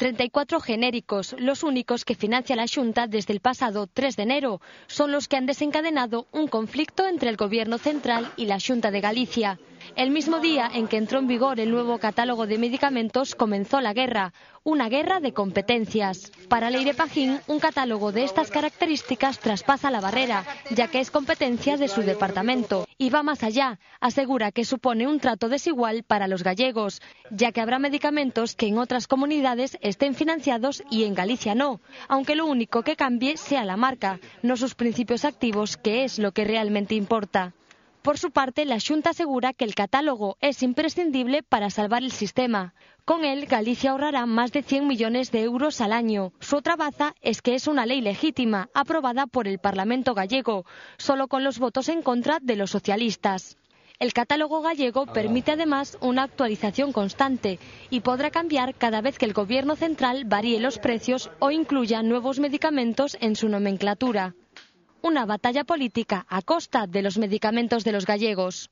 34 genéricos, los únicos que financia la Junta desde el pasado 3 de enero, son los que han desencadenado un conflicto entre el Gobierno central y la Junta de Galicia. El mismo día en que entró en vigor el nuevo catálogo de medicamentos comenzó la guerra, una guerra de competencias. Para Leire Pajín, un catálogo de estas características traspasa la barrera, ya que es competencia de su departamento, y va más allá. Asegura que supone un trato desigual para los gallegos, ya que habrá medicamentos que en otras comunidades estén financiados y en Galicia no, aunque lo único que cambie sea la marca, no sus principios activos, que es lo que realmente importa. Por su parte, la Junta asegura que el catálogo es imprescindible para salvar el sistema. Con él, Galicia ahorrará más de 100 millones de euros al año. Su otra baza es que es una ley legítima, aprobada por el Parlamento gallego, solo con los votos en contra de los socialistas. El catálogo gallego permite además una actualización constante y podrá cambiar cada vez que el Gobierno central varíe los precios o incluya nuevos medicamentos en su nomenclatura una batalla política a costa de los medicamentos de los gallegos.